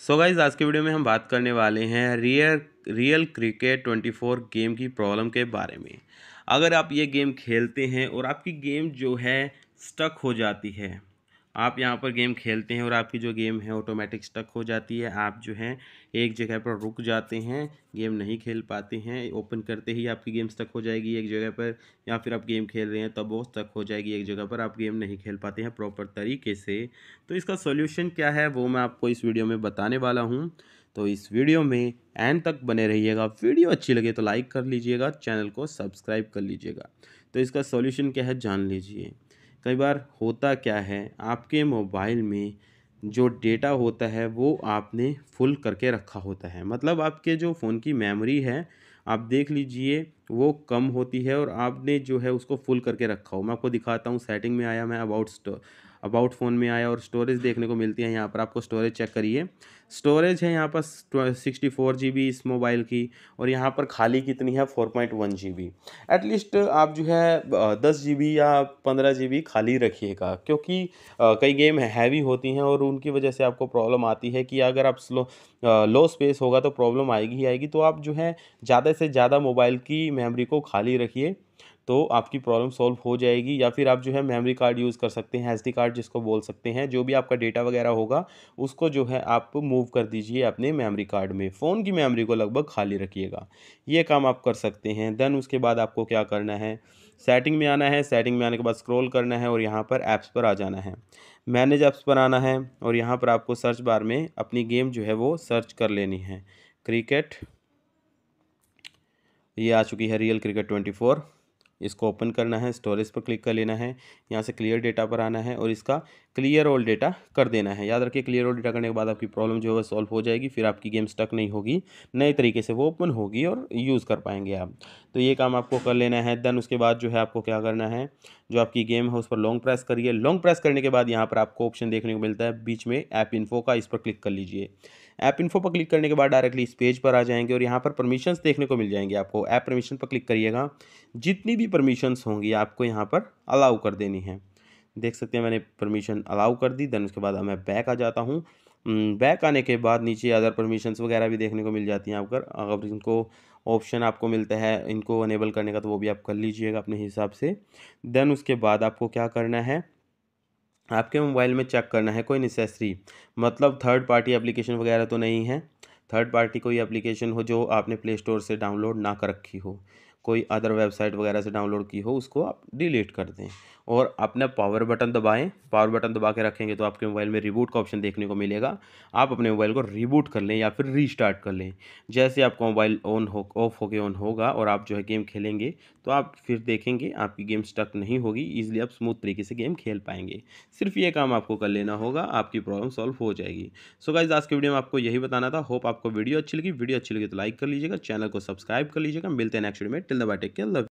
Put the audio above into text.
सो so guys आज के video में हम बात करने वाले हैं रियल रियल क्रिकेट 24 गेम की प्रॉब्लम के बारे में अगर आप ये गेम खेलते हैं और आपकी गेम जो है स्टक हो जाती है आप यहाँ पर गेम खेलते हैं और आपकी जो गेम है ऑटोमेटिक स्टक हो जाती है आप जो है एक जगह पर रुक जाते हैं गेम नहीं खेल पाते हैं ओपन करते ही आपकी गेम स्टक हो जाएगी एक जगह पर या फिर आप गेम खेल रहे हैं तब वो स्टक हो जाएगी एक जगह पर आप गेम नहीं खेल पाते हैं प्रॉपर तरीके से तो इसका सोल्यूशन क्या है वो मैं आपको इस वीडियो में बताने वाला हूँ तो इस वीडियो में एंड तक बने रहिएगा वीडियो अच्छी लगे तो लाइक कर लीजिएगा चैनल को सब्सक्राइब कर लीजिएगा तो इसका सॉल्यूशन क्या है जान लीजिए कई बार होता क्या है आपके मोबाइल में जो डेटा होता है वो आपने फुल करके रखा होता है मतलब आपके जो फ़ोन की मेमोरी है आप देख लीजिए वो कम होती है और आपने जो है उसको फुल करके रखा हो मैं आपको दिखाता हूँ सेटिंग में आया मैं अबाउट अबाउट फ़ोन में आया और स्टोरेज देखने को मिलती है यहाँ पर आपको स्टोरेज चेक करिए स्टोरेज है यहाँ पर सिक्सटी फोर जी बी इस मोबाइल की और यहाँ पर खाली कितनी है four point one G B at least आप जो है दस जी बी या पंद्रह जी बी खाली रखिएगा क्योंकि कई गेम हैवी होती हैं और उनकी वजह से आपको प्रॉब्लम आती है कि अगर आप स्लो लो स्पेस होगा तो प्रॉब्लम आएगी ही आएगी तो आप जो है ज़्यादा से ज़्यादा मोबाइल की मेमोरी को खाली रखिए तो आपकी प्रॉब्लम सॉल्व हो जाएगी या फिर आप जो है मेमोरी कार्ड यूज़ कर सकते हैं एस कार्ड जिसको बोल सकते हैं जो भी आपका डेटा वगैरह होगा उसको जो है आप मूव कर दीजिए अपने मेमोरी कार्ड में फ़ोन की मेमोरी को लगभग खाली रखिएगा ये काम आप कर सकते हैं देन उसके बाद आपको क्या करना है सेटिंग में आना है सेटिंग में आने के बाद स्क्रोल करना है और यहाँ पर ऐप्स पर आ जाना है मैनेज ऐप्स पर आना है और यहाँ पर आपको सर्च बार में अपनी गेम जो है वो सर्च कर लेनी है क्रिकेट ये आ चुकी है रियल क्रिकेट ट्वेंटी फोर इसको ओपन करना है स्टोरेज पर क्लिक कर लेना है यहाँ से क्लियर डेटा पर आना है और इसका क्लियर ऑल डेटा कर देना है याद रखिए क्लियर ऑल डेटा करने के बाद आपकी प्रॉब्लम जो है सॉल्व हो जाएगी फिर आपकी गेम स्टक नहीं होगी नए तरीके से वो ओपन होगी और यूज़ कर पाएंगे आप तो ये काम आपको कर लेना है देन उसके बाद जो है आपको क्या करना है जो आपकी गेम है उस पर लॉन्ग प्रेस करिए लॉन्ग प्रेस करने के बाद यहाँ पर आपको ऑप्शन देखने को मिलता है बीच में ऐप इन्फो का इस पर क्लिक कर लीजिए ऐप इन्फो पर क्लिक करने के बाद डायरेक्टली इस पेज पर आ जाएंगे और यहाँ पर परमिशंस देखने को मिल जाएंगे आपको ऐप परमिशन पर क्लिक करिएगा जितनी भी परमिशंस होंगी आपको यहाँ पर अलाउ कर देनी है देख सकते हैं मैंने परमिशन अलाउ कर दी देन उसके बाद मैं बैक आ जाता हूँ बैक hmm, आने के बाद नीचे अदर परमिशंस वगैरह भी देखने को मिल जाती हैं आपको अगर इनको ऑप्शन आपको मिलता है इनको अनेबल करने का तो वो भी आप कर लीजिएगा अपने हिसाब से देन उसके बाद आपको क्या करना है आपके मोबाइल में चेक करना है कोई नेसेसरी मतलब थर्ड पार्टी एप्लीकेशन वगैरह तो नहीं है थर्ड पार्टी कोई एप्लीकेशन हो जो आपने प्ले स्टोर से डाउनलोड ना कर रखी हो कोई अदर वेबसाइट वगैरह से डाउनलोड की हो उसको आप डिलीट कर दें और अपना पावर बटन दबाएं पावर बटन दबा के रखेंगे तो आपके मोबाइल में रिबूट का ऑप्शन देखने को मिलेगा आप अपने मोबाइल को रिबूट कर लें या फिर रीस्टार्ट कर लें जैसे आपका मोबाइल ऑन हो ऑफ होके ऑन होगा और आप जो है गेम खेलेंगे तो आप फिर देखेंगे आपकी गेम स्टक नहीं होगी ईजिली आप स्मूथ तरीके से गेम खेल पाएंगे सिर्फ ये काम आपको कर लेना होगा आपकी प्रॉब्लम सॉल्व हो जाएगी सो गाइज आज के वीडियो में आपको यही बताना था होप आपको वीडियो अच्छी लगी वीडियो अच्छी लगी तो लाइक कर लीजिएगा चैनल को सब्सक्राइब कर लीजिएगा मिलते हैं नेक्स्ट वीडियो में टिल द बाय के लव